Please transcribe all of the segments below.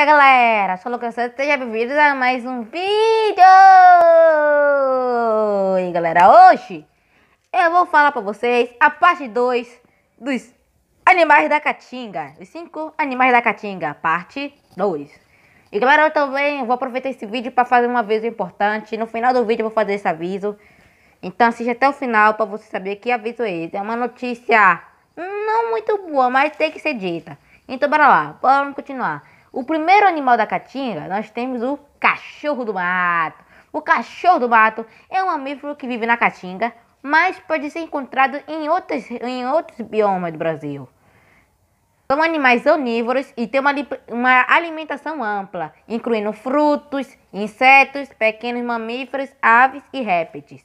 Eita galera, sou o Lucas Santos, sejam bem-vindos a mais um vídeo! E galera, hoje eu vou falar pra vocês a parte 2 dos animais da Caatinga. Os 5 animais da Caatinga, parte 2. E galera, eu também vou aproveitar esse vídeo pra fazer um aviso importante. No final do vídeo eu vou fazer esse aviso. Então assista até o final pra você saber que aviso é esse. É uma notícia não muito boa, mas tem que ser dita. Então bora lá, vamos continuar. O primeiro animal da caatinga nós temos o cachorro do mato. O cachorro do mato é um mamífero que vive na caatinga, mas pode ser encontrado em, outras, em outros biomas do Brasil. São animais onívoros e têm uma, uma alimentação ampla, incluindo frutos, insetos, pequenos mamíferos, aves e répteis.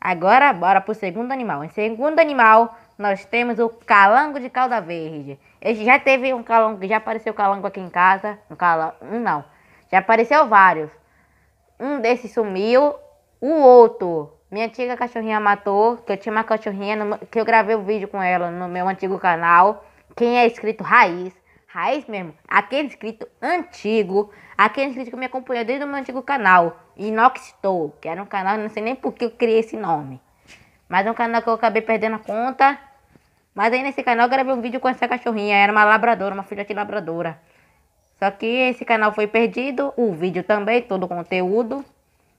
Agora, bora para o segundo animal. O segundo animal nós temos o calango de calda verde. Esse já teve um calango, já apareceu calango aqui em casa. Um calango, não. Já apareceu vários. Um desses sumiu, o outro, minha antiga cachorrinha matou, que eu tinha uma cachorrinha no, que eu gravei o um vídeo com ela no meu antigo canal. Quem é escrito raiz, raiz mesmo, aquele escrito antigo, aquele escrito que me acompanhou desde o meu antigo canal, Inoxtou, que era um canal, não sei nem por que eu criei esse nome. Mas é um canal que eu acabei perdendo a conta mas aí nesse canal eu gravei um vídeo com essa cachorrinha. Era uma labradora, uma filhote labradora. Só que esse canal foi perdido, o vídeo também, todo o conteúdo.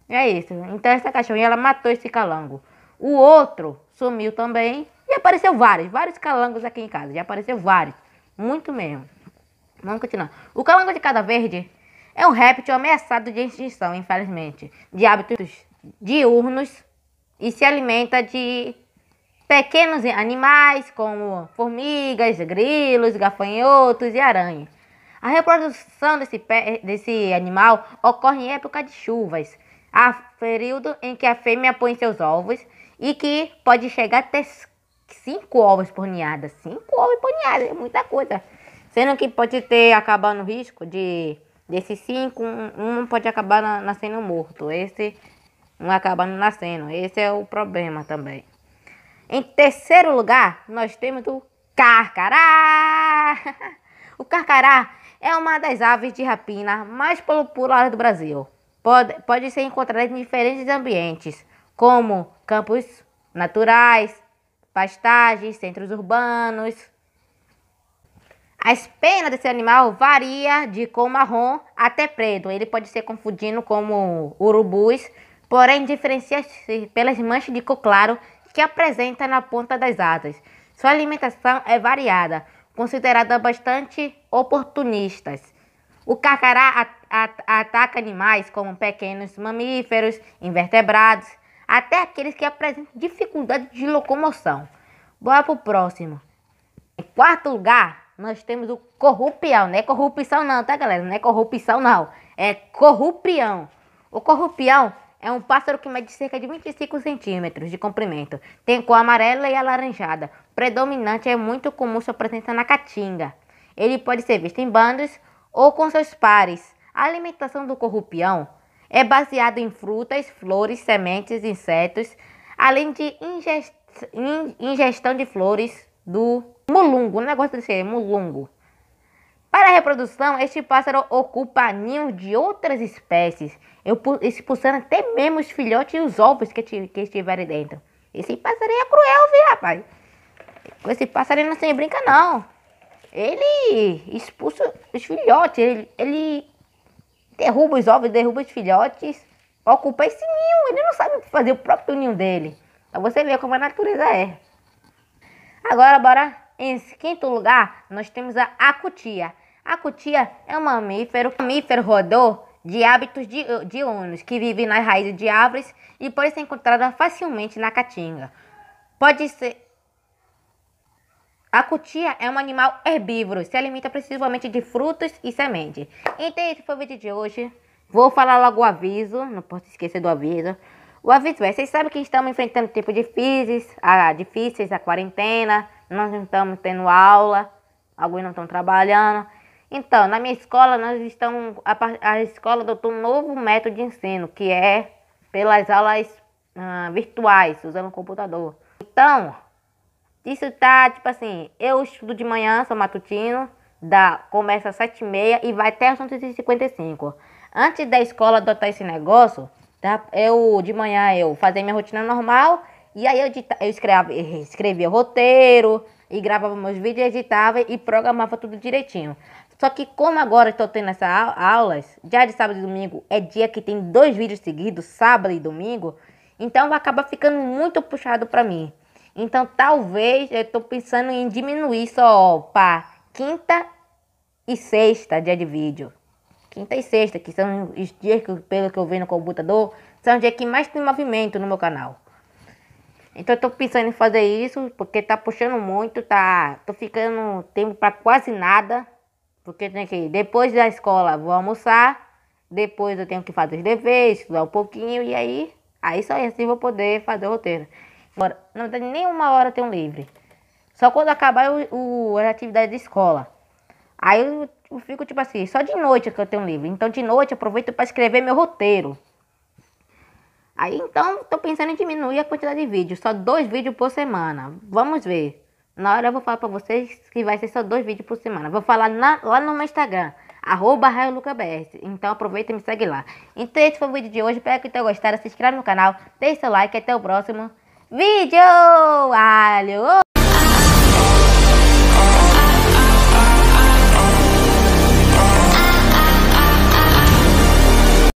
É isso. Então essa cachorrinha, ela matou esse calango. O outro sumiu também. E apareceu vários, vários calangos aqui em casa. Já apareceu vários. Muito mesmo. Vamos continuar. O calango de cada verde é um réptil ameaçado de extinção, infelizmente. De hábitos diurnos e se alimenta de pequenos animais como formigas, grilos, gafanhotos e aranhas. A reprodução desse, desse animal ocorre em época de chuvas, a período em que a fêmea põe seus ovos e que pode chegar até cinco ovos por ninhada. Cinco ovos por ninhada é muita coisa. Sendo que pode ter acabar no risco de desses cinco, um, um pode acabar na, nascendo morto. Esse não acaba nascendo. Esse é o problema também. Em terceiro lugar, nós temos o carcará. O carcará é uma das aves de rapina mais populares do Brasil. Pode, pode ser encontrada em diferentes ambientes, como campos naturais, pastagens, centros urbanos. A penas desse animal varia de cor marrom até preto. Ele pode ser confundido como urubus, porém diferencia-se pelas manchas de cor claro que apresenta na ponta das asas. Sua alimentação é variada, considerada bastante oportunistas. O carcará ataca animais como pequenos mamíferos, invertebrados, até aqueles que apresentam dificuldade de locomoção. Bora o próximo. Em quarto lugar, nós temos o corrupião. Não é corrupção não, tá, galera? Não é corrupção não. É corrupião. O corrupião é um pássaro que mede cerca de 25 centímetros de comprimento. Tem cor amarela e alaranjada. Predominante é muito comum sua presença na caatinga. Ele pode ser visto em bandos ou com seus pares. A alimentação do corrupião é baseada em frutas, flores, sementes, insetos, além de ingest... ingestão de flores do mulungo. O negócio de ser mulungo reprodução, este pássaro ocupa ninhos de outras espécies, expulsando até mesmo os filhotes e os ovos que, que estiverem dentro. Esse pássaro é cruel, viu, rapaz? Com esse pássaro não se brinca, não. Ele expulsa os filhotes, ele, ele derruba os ovos, derruba os filhotes, ocupa esse ninho. Ele não sabe fazer o próprio ninho dele. você vê como a natureza é. Agora, bora. Em quinto lugar, nós temos a acutia. A cutia é um mamífero, mamífero rodor de hábitos diurnos que vive nas raízes de árvores e pode ser encontrada facilmente na caatinga. Pode ser. A cutia é um animal herbívoro, se alimenta principalmente de frutos e sementes. Então, esse foi o vídeo de hoje. Vou falar logo o aviso, não posso esquecer do aviso. O aviso é, vocês sabem que estamos enfrentando tempos difíceis, a, ah, difíceis, a quarentena, nós não estamos tendo aula, alguns não estão trabalhando. Então, na minha escola, nós estamos. A, a escola adotou um novo método de ensino, que é pelas aulas ah, virtuais, usando o computador. Então, isso tá tipo assim: eu estudo de manhã, sou matutino, da, começa às 7h30 e vai até às 11h55. Antes da escola adotar esse negócio, tá, eu de manhã eu fazia minha rotina normal e aí eu, eu escrevia, escrevia roteiro e gravava meus vídeos, editava e programava tudo direitinho. Só que como agora estou tendo essas aulas, já de sábado e domingo é dia que tem dois vídeos seguidos, sábado e domingo, então acaba ficando muito puxado para mim. Então talvez eu estou pensando em diminuir só para quinta e sexta dia de vídeo. Quinta e sexta, que são os dias que, pelo que eu vejo no computador, são os dias que mais tem movimento no meu canal. Então eu tô pensando em fazer isso, porque tá puxando muito, tá. Tô ficando tempo para quase nada. Porque tem que ir depois da escola, vou almoçar, depois eu tenho que fazer os deveres, estudar um pouquinho e aí, aí só assim vou poder fazer o roteiro. Agora, não tem nenhuma hora eu tenho livre. Só quando acabar o, o, as atividades de escola. Aí eu, eu fico tipo assim, só de noite que eu tenho livre. Então de noite eu aproveito para escrever meu roteiro. Aí então estou pensando em diminuir a quantidade de vídeos, só dois vídeos por semana. Vamos ver. Na hora eu vou falar pra vocês que vai ser só dois vídeos por semana. Vou falar na, lá no meu Instagram, arroba RaioLucaBS. Então aproveita e me segue lá. Então esse foi o vídeo de hoje. Espero que tenham gostado. Se inscreve no canal, deixe seu like. Até o próximo vídeo. Alho.